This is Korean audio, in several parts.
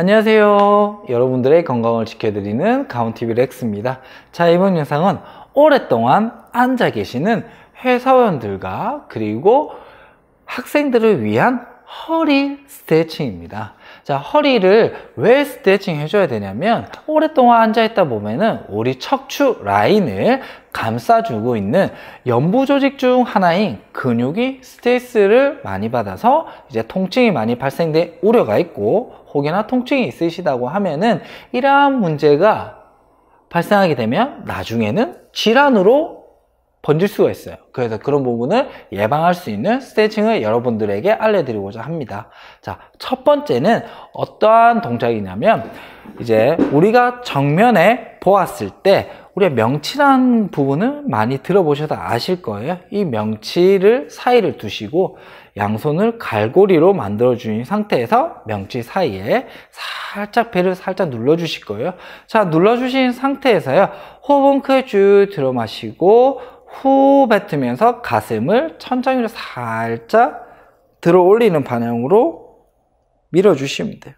안녕하세요. 여러분들의 건강을 지켜드리는 가온TV 렉스입니다. 자, 이번 영상은 오랫동안 앉아 계시는 회사원들과 그리고 학생들을 위한 허리 스트레칭입니다. 자, 허리를 왜 스트레칭 해줘야 되냐면 오랫동안 앉아있다 보면은 우리 척추 라인을 감싸주고 있는 연부 조직 중 하나인 근육이 스트레스를 많이 받아서 이제 통증이 많이 발생될 우려가 있고 혹여나 통증이 있으시다고 하면은 이러한 문제가 발생하게 되면 나중에는 질환으로 번질 수가 있어요. 그래서 그런 부분을 예방할 수 있는 스트레칭을 여러분들에게 알려드리고자 합니다. 자, 첫 번째는 어떠한 동작이냐면 이제 우리가 정면에 보았을 때우리의 명치라는 부분을 많이 들어보셔다 아실 거예요. 이 명치를 사이를 두시고 양손을 갈고리로 만들어준 주 상태에서 명치 사이에 살짝 배를 살짝 눌러주실 거예요. 자, 눌러주신 상태에서요. 호흡은 크게 쭉 들어 마시고 후 뱉으면서 가슴을 천장으로 살짝 들어 올리는 방향으로 밀어주시면 돼요.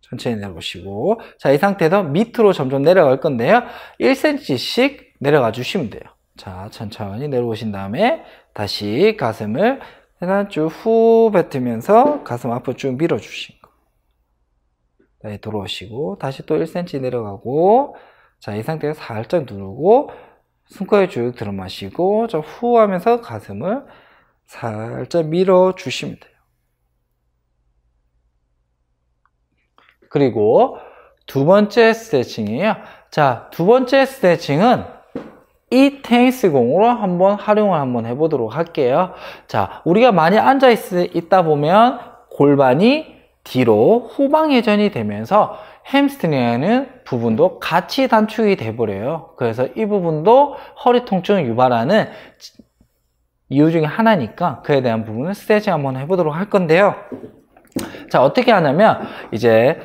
천천히 내려보시고. 자, 이 상태에서 밑으로 점점 내려갈 건데요. 1cm씩 내려가 주시면 돼요. 자, 천천히 내려오신 다음에 다시 가슴을 계단 쭉후 뱉으면서 가슴 앞으로 쭉 밀어주신 거. 다시 네, 돌아오시고, 다시 또 1cm 내려가고, 자, 이 상태에서 살짝 누르고, 숨가에 쭉 들어마시고 자 후하면서 가슴을 살짝 밀어 주시면 돼요. 그리고 두 번째 스트레칭이에요. 자, 두 번째 스트레칭은 이 테니스 공으로 한번 활용을 한번 해보도록 할게요. 자, 우리가 많이 앉아 있, 다 보면 골반이 뒤로 후방회전이 되면서 햄스트링에는 부분도 같이 단축이 돼버려요. 그래서 이 부분도 허리 통증을 유발하는 이유 중에 하나니까 그에 대한 부분은 스트레칭 한번 해보도록 할 건데요. 자, 어떻게 하냐면 이제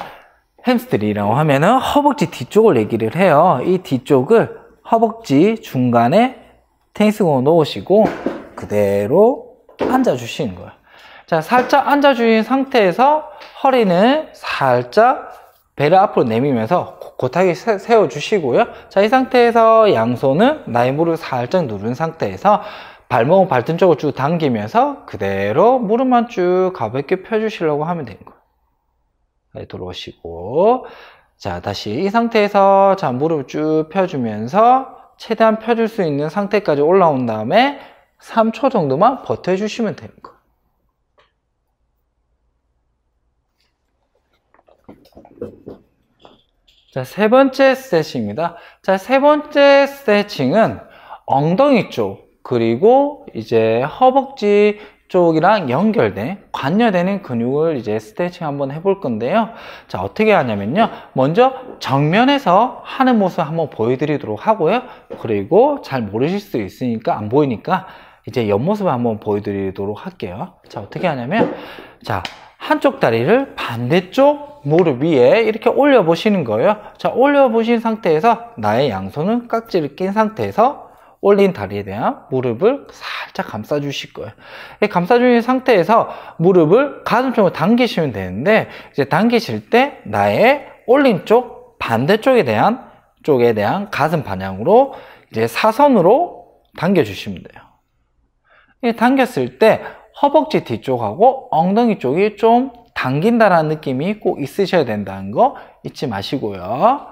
햄스트링이라고 하면은 허벅지 뒤쪽을 얘기를 해요. 이 뒤쪽을 허벅지 중간에 테니스공을 놓으시고 그대로 앉아주시는 거예요. 자, 살짝 앉아주신 상태에서 허리는 살짝 배를 앞으로 내밀면서 곧하게 세워주시고요. 자, 이 상태에서 양손은 나의 무릎을 살짝 누른 상태에서 발목은 발등 쪽으로 쭉 당기면서 그대로 무릎만 쭉 가볍게 펴주시려고 하면 되는 거예요. 네, 들어오시고 자, 다시 이 상태에서 자, 무릎을 쭉 펴주면서 최대한 펴줄 수 있는 상태까지 올라온 다음에 3초 정도만 버텨주시면 되는 거예요. 자, 세 번째 스트레칭입니다. 자, 세 번째 스트레칭은 엉덩이 쪽, 그리고 이제 허벅지 쪽이랑 연결된 관여되는 근육을 이제 스트레칭 한번 해볼 건데요. 자 어떻게 하냐면요. 먼저 정면에서 하는 모습 한번 보여드리도록 하고요. 그리고 잘 모르실 수 있으니까 안 보이니까 이제 옆모습 한번 보여드리도록 할게요. 자 어떻게 하냐면 자 한쪽 다리를 반대쪽 무릎 위에 이렇게 올려 보시는 거예요 자 올려 보신 상태에서 나의 양손은 깍지를 낀 상태에서 올린 다리에 대한 무릎을 살짝 감싸 주실 거예요 감싸 주신 상태에서 무릎을 가슴 쪽으로 당기시면 되는데 이제 당기실 때 나의 올린 쪽 반대쪽에 대한 쪽에 대한 가슴 방향으로 이제 사선으로 당겨 주시면 돼요 당겼을 때 허벅지 뒤쪽하고 엉덩이 쪽이 좀 당긴다라는 느낌이 꼭 있으셔야 된다는 거 잊지 마시고요.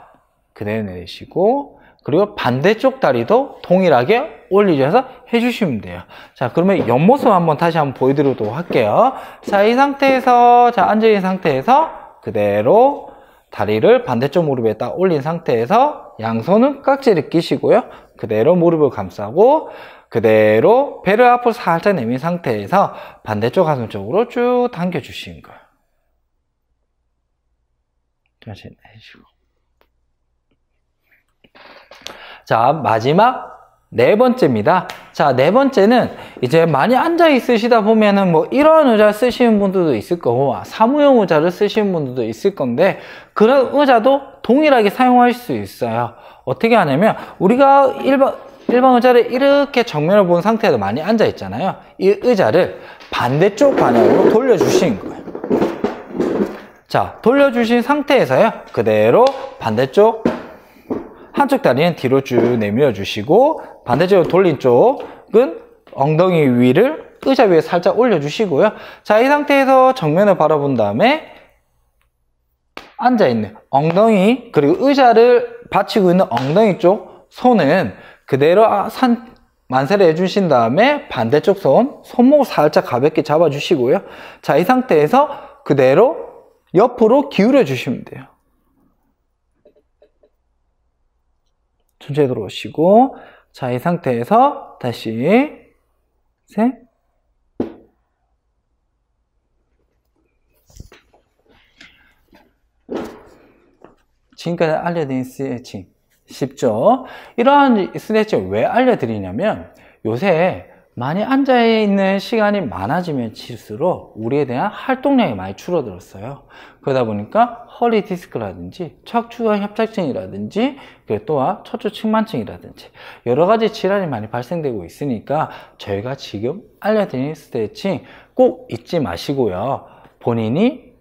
그대로 내리시고 그리고 반대쪽 다리도 동일하게 올리셔서 해주시면 돼요. 자, 그러면 옆모습 한번 다시 한번 보여드리도록 할게요. 자, 이 상태에서 자 앉아있는 상태에서 그대로 다리를 반대쪽 무릎에 딱 올린 상태에서 양손은 깍지를 끼시고요. 그대로 무릎을 감싸고 그대로 배를 앞으로 살짝 내민 상태에서 반대쪽 가슴 쪽으로 쭉 당겨주시는 거예요. 천천 내쉬고. 자, 마지막 네 번째입니다. 자, 네 번째는 이제 많이 앉아 있으시다 보면은 뭐 이런 의자 쓰시는 분들도 있을 거고, 뭐 사무용 의자를 쓰시는 분들도 있을 건데, 그런 의자도 동일하게 사용할 수 있어요. 어떻게 하냐면 우리가 일반 일반 의자를 이렇게 정면을 본 상태에서 많이 앉아 있잖아요. 이 의자를 반대쪽 방향으로 돌려주신 거예요. 자, 돌려주신 상태에서요. 그대로 반대쪽 한쪽 다리는 뒤로 쭉 내밀어 주시고 반대쪽으로 돌린 쪽은 엉덩이 위를 의자 위에 살짝 올려주시고요. 자, 이 상태에서 정면을 바라본 다음에 앉아있는 엉덩이 그리고 의자를 받치고 있는 엉덩이 쪽 손은 그대로 아, 산, 만세를 해주신 다음에 반대쪽 손, 손목을 살짝 가볍게 잡아주시고요. 자, 이 상태에서 그대로 옆으로 기울여 주시면 돼요. 천천히 들어오시고, 자, 이 상태에서 다시, 셋, 지금까지 알려드린 스트레칭 쉽죠? 이러한 스트레칭 왜 알려드리냐면 요새 많이 앉아있는 시간이 많아지면 칠수록 우리에 대한 활동량이 많이 줄어들었어요. 그러다 보니까 허리 디스크라든지 척추관 협착증이라든지 또한 척추 측만증이라든지 여러 가지 질환이 많이 발생되고 있으니까 저희가 지금 알려드린 스트레칭 꼭 잊지 마시고요. 본인이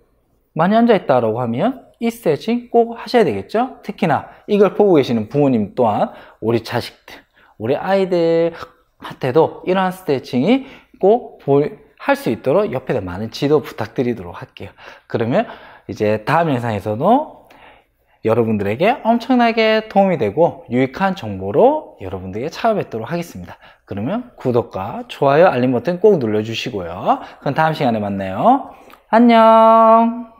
많이 앉아있다라고 하면 이 스트레칭 꼭 하셔야 되겠죠? 특히나 이걸 보고 계시는 부모님 또한 우리 자식들, 우리 아이들한테도 이러한 스트레칭이 꼭 할 수 있도록 옆에다 많은 지도 부탁드리도록 할게요. 그러면 이제 다음 영상에서도 여러분들에게 엄청나게 도움이 되고 유익한 정보로 여러분들에게 찾아뵙도록 하겠습니다. 그러면 구독과 좋아요, 알림 버튼 꼭 눌러주시고요. 그럼 다음 시간에 만나요. 안녕!